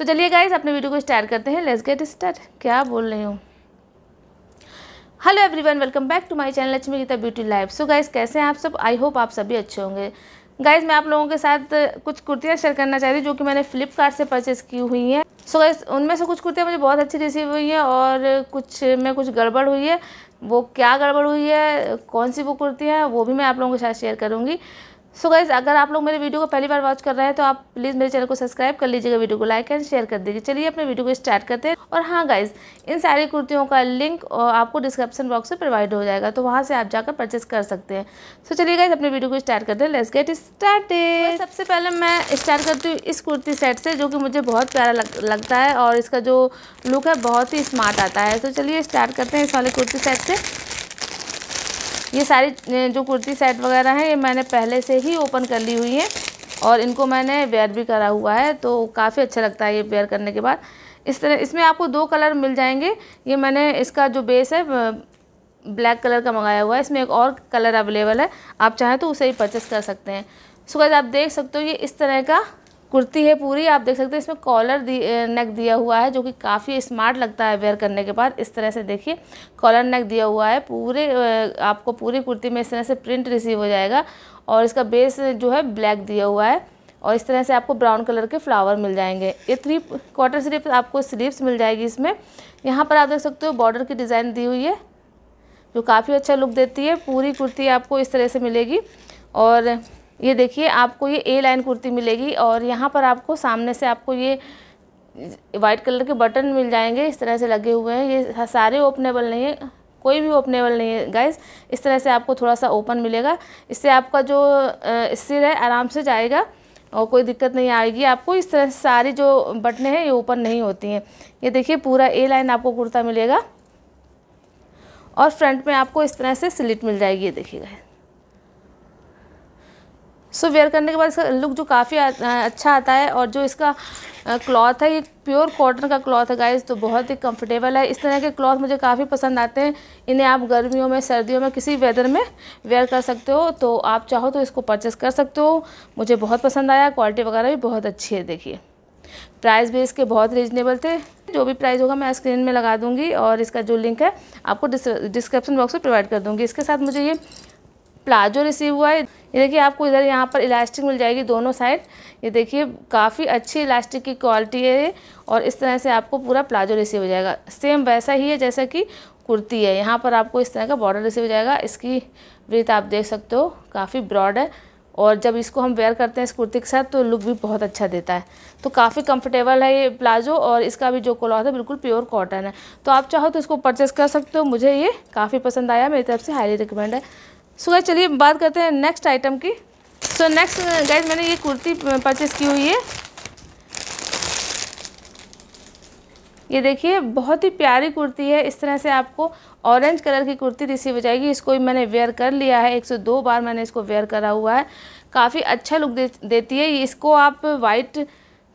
तो चलिए गाइज अपने वीडियो को स्टार्ट करते हैं लेट्स गेट स्टार्ट क्या बोल रही हूँ hello everyone welcome back to my channel Lakshmi Geeta beauty life so guys कैसे हैं आप सब आई होप आप सभी अच्छे होंगे गाइज मैं आप लोगों के साथ uh, कुछ कुर्तियाँ शेयर करना चाहती हूँ जो कि मैंने फ्लिपकार्ट से परचेज़ की हुई हैं सो गाइज उनमें से कुछ कुर्तियाँ मुझे बहुत अच्छी रिसीव हुई हैं और कुछ में कुछ गड़बड़ हुई है वो क्या गड़बड़ हुई है कौन सी वो कुर्ती है वो भी मैं आप लोगों के साथ शेयर करूँगी सो so गाइज़ अगर आप लोग मेरे वीडियो को पहली बार वॉच कर रहे हैं तो आप प्लीज़ मेरे चैनल को सब्सक्राइब कर लीजिएगा वीडियो को लाइक एंड शेयर कर दीजिए चलिए अपने वीडियो को स्टार्ट करते हैं और हाँ गाइज़ इन सारी कुर्तियों का लिंक आपको डिस्क्रिप्शन बॉक्स में प्रोवाइड हो जाएगा तो वहाँ से आप जाकर परचेस कर सकते हैं सो so चलिए गाइज़ अपने वीडियो को स्टार्ट करते हैं लेस गेट स्टार्ट सबसे पहले मैं स्टार्ट करती हूँ इस कुर्ती सेट से जो कि मुझे बहुत प्यारा लग, लगता है और इसका जो लुक है बहुत ही स्मार्ट आता है तो चलिए स्टार्ट करते हैं इस वाले कुर्ती सेट से ये सारी जो कुर्ती सेट वगैरह हैं ये मैंने पहले से ही ओपन कर ली हुई है और इनको मैंने वेयर भी करा हुआ है तो काफ़ी अच्छा लगता है ये वेयर करने के बाद इस तरह इसमें आपको दो कलर मिल जाएंगे ये मैंने इसका जो बेस है ब्लैक कलर का मंगाया हुआ है इसमें एक और कलर अवेलेबल है आप चाहें तो उसे ही परचेस कर सकते हैं सो गैस आप देख सकते हो ये इस तरह का कुर्ती है पूरी आप देख सकते हैं इसमें कॉलर दी, नेक दिया हुआ है जो कि काफ़ी स्मार्ट लगता है वेयर करने के बाद इस तरह से देखिए कॉलर नेक दिया हुआ है पूरे आपको पूरी कुर्ती में इस तरह से प्रिंट रिसीव हो जाएगा और इसका बेस जो है ब्लैक दिया हुआ है और इस तरह से आपको ब्राउन कलर के फ्लावर मिल जाएंगे ये थ्री क्वार्टर स्लीप आपको स्लीव्स मिल जाएगी इसमें यहाँ पर आप देख सकते हो बॉर्डर की डिज़ाइन दी हुई है जो काफ़ी अच्छा लुक देती है पूरी कुर्ती आपको इस तरह से मिलेगी और ये देखिए आपको ये ए लाइन कुर्ती मिलेगी और यहाँ पर आपको सामने से आपको ये वाइट कलर के बटन मिल जाएंगे इस तरह से लगे हुए हैं ये सारे ओपनेबल नहीं है कोई भी ओपनेबल नहीं है गाइस इस तरह से आपको थोड़ा सा ओपन मिलेगा इससे आपका जो सिर है आराम से जाएगा और कोई दिक्कत नहीं आएगी आपको इस तरह से सारी जो बटने हैं ये ओपन नहीं होती हैं ये देखिए पूरा ए लाइन आपको कुर्ता मिलेगा और फ्रंट में आपको इस तरह से स्लिट मिल जाएगी ये देखिएगा सो वेयर करने के बाद इसका लुक जो काफ़ी अच्छा आता है और जो इसका क्लॉथ है ये प्योर कॉटन का क्लॉथ है गाइस तो बहुत ही कंफर्टेबल है इस तरह के क्लॉथ मुझे काफ़ी पसंद आते हैं इन्हें आप गर्मियों में सर्दियों में किसी वेदर में वेयर कर सकते हो तो आप चाहो तो इसको परचेस कर सकते हो मुझे बहुत पसंद आया क्वालिटी वगैरह भी बहुत अच्छी है देखिए प्राइस भी इसके बहुत रिजनेबल थे जो भी प्राइस होगा मैं स्क्रीन में लगा दूंगी और इसका जो लिंक है आपको डिस्क्रिप्शन बॉक्स में प्रोवाइड कर दूंगी इसके साथ मुझे ये प्लाजो रिसीव हुआ है ये देखिए आपको इधर यहाँ पर इलास्टिक मिल जाएगी दोनों साइड ये देखिए काफ़ी अच्छी इलास्टिक की क्वालिटी है और इस तरह से आपको पूरा प्लाजो रिसीव हो जाएगा सेम वैसा ही है जैसा कि कुर्ती है यहाँ पर आपको इस तरह का बॉर्डर रिसीव हो जाएगा इसकी ब्रीथ आप देख सकते हो काफ़ी ब्रॉड है और जब इसको हम वेयर करते हैं इस कुर्ती के साथ तो लुक भी बहुत अच्छा देता है तो काफ़ी कंफर्टेबल है ये प्लाजो और इसका भी जो क्लॉथ है बिल्कुल प्योर कॉटन है तो आप चाहो तो इसको परचेस कर सकते हो मुझे ये काफ़ी पसंद आया मेरी तरफ से हाईली रिकमेंड है सो गाइज चलिए बात करते हैं नेक्स्ट आइटम की सो नेक्स्ट गाइज मैंने ये कुर्ती परचेज़ uh, की हुई है ये देखिए बहुत ही प्यारी कुर्ती है इस तरह से आपको ऑरेंज कलर की कुर्ती रिसीव हो जाएगी इसको मैंने वेयर कर लिया है एक सौ दो बार मैंने इसको वेयर करा हुआ है काफ़ी अच्छा लुक दे, देती है इसको आप वाइट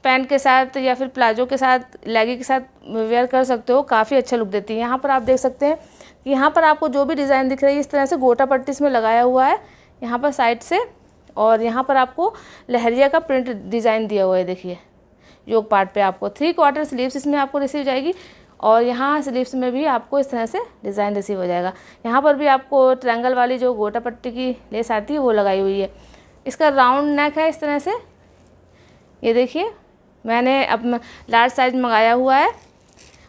पैंट के साथ या फिर प्लाजो के साथ लैगी के साथ वेयर कर सकते हो काफ़ी अच्छा लुक देती है यहाँ पर आप देख सकते हैं कि यहाँ पर आपको जो भी डिज़ाइन दिख रही है इस तरह से गोटा पट्टी इसमें लगाया हुआ है यहाँ पर साइड से और यहाँ पर आपको लहरिया का प्रिंट डिज़ाइन दिया हुआ है देखिए योग पार्ट पे आपको थ्री क्वार्टर स्लीव्स इसमें आपको रिसीव जाएगी और यहाँ स्लीव्स में भी आपको इस तरह से डिज़ाइन रिसीव हो जाएगा यहाँ पर भी आपको ट्रैंगल वाली जो गोटा पट्टी की लेस आती है वो लगाई हुई है इसका राउंड नेक है इस तरह से ये देखिए मैंने अब लार्ज साइज़ मंगाया हुआ है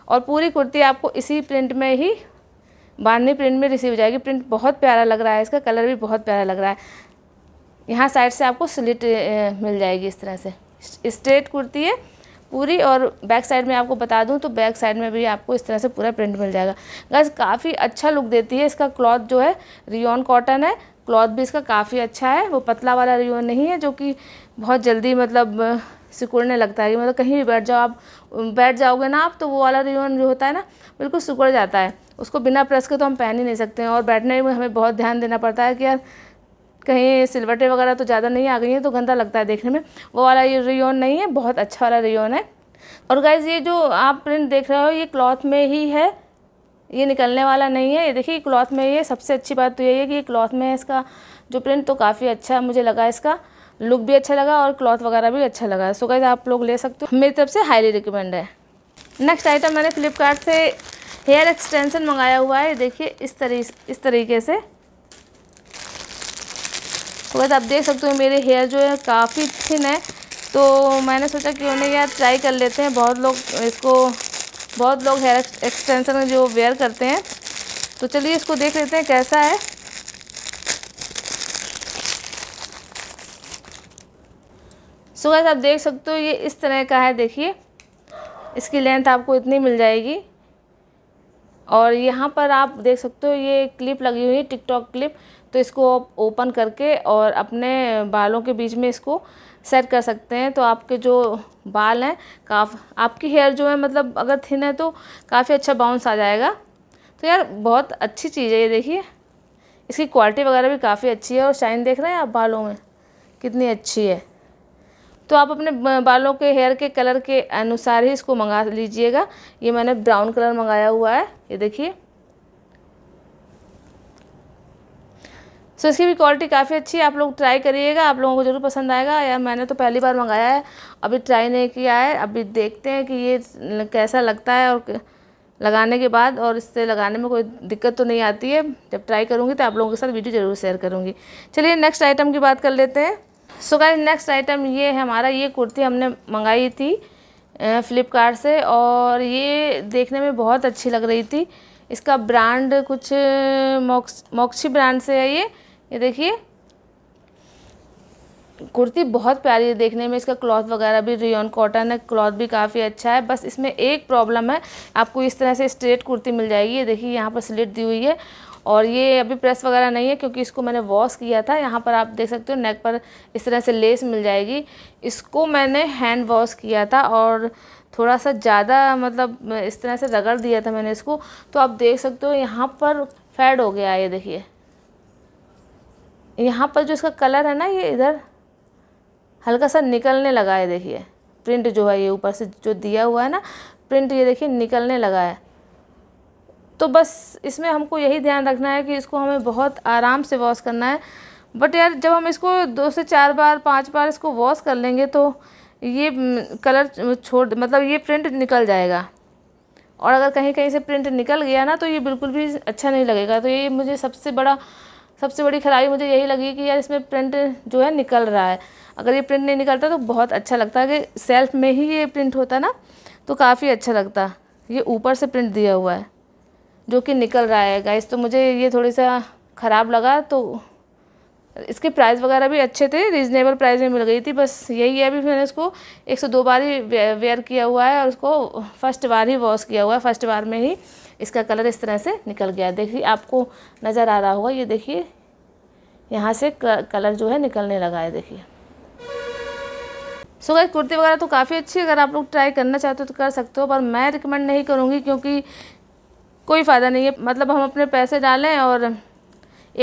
और पूरी कुर्ती आपको इसी प्रिंट में ही बांधनी प्रिंट में रिसीव हो जाएगी प्रिंट बहुत प्यारा लग रहा है इसका कलर भी बहुत प्यारा लग रहा है यहाँ साइड से आपको स्लिट मिल जाएगी इस तरह से स्ट्रेट कुर्ती है पूरी और बैक साइड में आपको बता दूं तो बैक साइड में भी आपको इस तरह से पूरा प्रिंट मिल जाएगा गैस काफ़ी अच्छा लुक देती है इसका क्लॉथ जो है रियॉन कॉटन है क्लॉथ भी इसका काफ़ी अच्छा है वो पतला वाला रिवन नहीं है जो कि बहुत जल्दी मतलब सिकुड़ने लगता है मतलब कहीं भी बैठ जाओ आप बैठ जाओगे ना आप तो वो वाला रिवन जो होता है ना बिल्कुल सिकुड़ जाता है उसको बिना प्रेस के तो हम पहन ही नहीं सकते हैं और बैठने में हमें बहुत ध्यान देना पड़ता है कि यार कहीं सिलवटें वगैरह तो ज़्यादा नहीं आ गई हैं तो गंदा लगता है देखने में वो वाला ये रियोन नहीं है बहुत अच्छा वाला रियोन है और गाइज़ ये जो आप प्रिंट देख रहे हो ये क्लॉथ में ही है ये निकलने वाला नहीं है ये देखिए क्लॉथ में ये सबसे अच्छी बात तो यही है कि क्लॉथ में इसका जो प्रिंट तो काफ़ी अच्छा मुझे लगा इसका लुक भी अच्छा लगा और क्लॉथ वगैरह भी अच्छा लगा सो कैसे आप लोग ले सकते हो मेरी तरफ से हाईली रिकमेंड है नेक्स्ट आइटम मैंने फ्लिपकार्ट से हेयर एक्सटेंसन मंगाया हुआ है देखिए इस तरी इस तरीके से तो बस आप देख सकते हो मेरे हेयर जो है काफ़ी थिन है तो मैंने सोचा क्यों नहीं यार ट्राई कर लेते हैं बहुत लोग इसको बहुत लोग हेयर एक्सटेंशन जो वेयर करते हैं तो चलिए इसको देख लेते हैं कैसा है सो सुबह आप देख सकते हो ये इस तरह का है देखिए इसकी लेंथ आपको इतनी मिल जाएगी और यहाँ पर आप देख सकते हो ये क्लिप लगी हुई है टिकटॉक क्लिप तो इसको आप ओपन करके और अपने बालों के बीच में इसको सेट कर सकते हैं तो आपके जो बाल हैं काफ आपकी हेयर जो है मतलब अगर थिन है तो काफ़ी अच्छा बाउंस आ जाएगा तो यार बहुत अच्छी चीज़ है ये देखिए इसकी क्वालिटी वगैरह भी काफ़ी अच्छी है और शाइन देख रहे हैं आप बालों में कितनी अच्छी है तो आप अपने बालों के हेयर के कलर के अनुसार ही इसको मंगा लीजिएगा ये मैंने ब्राउन कलर मंगाया हुआ है ये देखिए सो so, इसकी भी क्वालिटी काफ़ी अच्छी है आप लोग ट्राई करिएगा आप लोगों को ज़रूर पसंद आएगा यार मैंने तो पहली बार मंगाया है अभी ट्राई नहीं किया है अभी देखते हैं कि ये कैसा लगता है और लगाने के बाद और इससे लगाने में कोई दिक्कत तो नहीं आती है जब ट्राई करूँगी तो आप लोगों के साथ वीडियो ज़रूर शेयर करूँगी चलिए नेक्स्ट आइटम की बात कर लेते हैं सो गाइस नेक्स्ट आइटम ये है हमारा ये कुर्ती हमने मंगाई थी फ्लिपकार्ट से और ये देखने में बहुत अच्छी लग रही थी इसका ब्रांड कुछ मोक्स मोक्सी ब्रांड से है ये ये देखिए कुर्ती बहुत प्यारी है देखने में इसका क्लॉथ वगैरह भी रियन कॉटन है क्लॉथ भी काफ़ी अच्छा है बस इसमें एक प्रॉब्लम है आपको इस तरह से स्ट्रेट कुर्ती मिल जाएगी ये देखिए यहाँ पर स्लिट दी हुई है और ये अभी प्रेस वगैरह नहीं है क्योंकि इसको मैंने वॉश किया था यहाँ पर आप देख सकते हो नेक पर इस तरह से लेस मिल जाएगी इसको मैंने हैंड वॉश किया था और थोड़ा सा ज़्यादा मतलब इस तरह से रगड़ दिया था मैंने इसको तो आप देख सकते हो यहाँ पर फेड हो गया ये देखिए यहाँ पर जो इसका कलर है ना ये इधर हल्का सा निकलने लगा है देखिए प्रिंट जो है ये ऊपर से जो दिया हुआ है ना प्रिंट ये देखिए निकलने लगा है तो बस इसमें हमको यही ध्यान रखना है कि इसको हमें बहुत आराम से वॉश करना है बट यार जब हम इसको दो से चार बार पांच बार इसको वॉश कर लेंगे तो ये कलर छोड़ मतलब ये प्रिंट निकल जाएगा और अगर कहीं कहीं से प्रिंट निकल गया ना तो ये बिल्कुल भी अच्छा नहीं लगेगा तो ये मुझे सबसे बड़ा सबसे बड़ी खराबी मुझे यही लगी कि यार इसमें प्रिंट जो है निकल रहा है अगर ये प्रिंट नहीं निकलता तो बहुत अच्छा लगता है कि सेल्फ में ही ये प्रिंट होता ना तो काफ़ी अच्छा लगता ये ऊपर से प्रिंट दिया हुआ है जो कि निकल रहा है गाइस तो मुझे ये थोड़ी सा ख़राब लगा तो इसके प्राइस वगैरह भी अच्छे थे रीजनेबल प्राइस में मिल गई थी बस यही है अभी मैंने इसको एक सौ दो बार ही वेयर किया हुआ है और उसको फर्स्ट बार ही वॉश किया हुआ है फर्स्ट बार में ही इसका कलर इस तरह से निकल गया देखिए आपको नज़र आ रहा होगा ये देखिए यहाँ से कलर जो है निकलने लगा है देखिए सो गई कुर्ती वगैरह तो काफ़ी अच्छी है अगर आप लोग ट्राई करना चाहते हो तो कर सकते हो पर मैं रिकमेंड नहीं करूँगी क्योंकि कोई फ़ायदा नहीं है मतलब हम अपने पैसे डालें और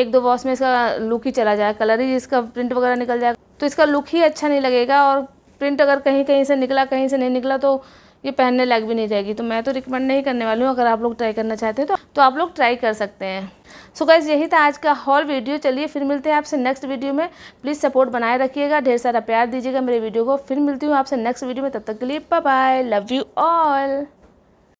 एक दो वॉश में इसका लुक ही चला जाए कलर ही इसका प्रिंट वगैरह निकल जाए तो इसका लुक ही अच्छा नहीं लगेगा और प्रिंट अगर कहीं कहीं से निकला कहीं से नहीं निकला तो ये पहनने लायक भी नहीं रहेगी तो मैं तो रिकमेंड नहीं करने वाली हूँ अगर आप लोग ट्राई करना चाहते हैं तो, तो आप लोग ट्राई कर सकते हैं सो गाइज यही था आज का हॉल वीडियो चलिए फिर मिलते हैं आपसे नेक्स्ट वीडियो में प्लीज़ सपोर्ट बनाए रखिएगा ढेर सारा प्यार दीजिएगा मेरे वीडियो को फिर मिलती हूँ आपसे नेक्स्ट वीडियो में तब तक के लिए बाय लव यू ऑल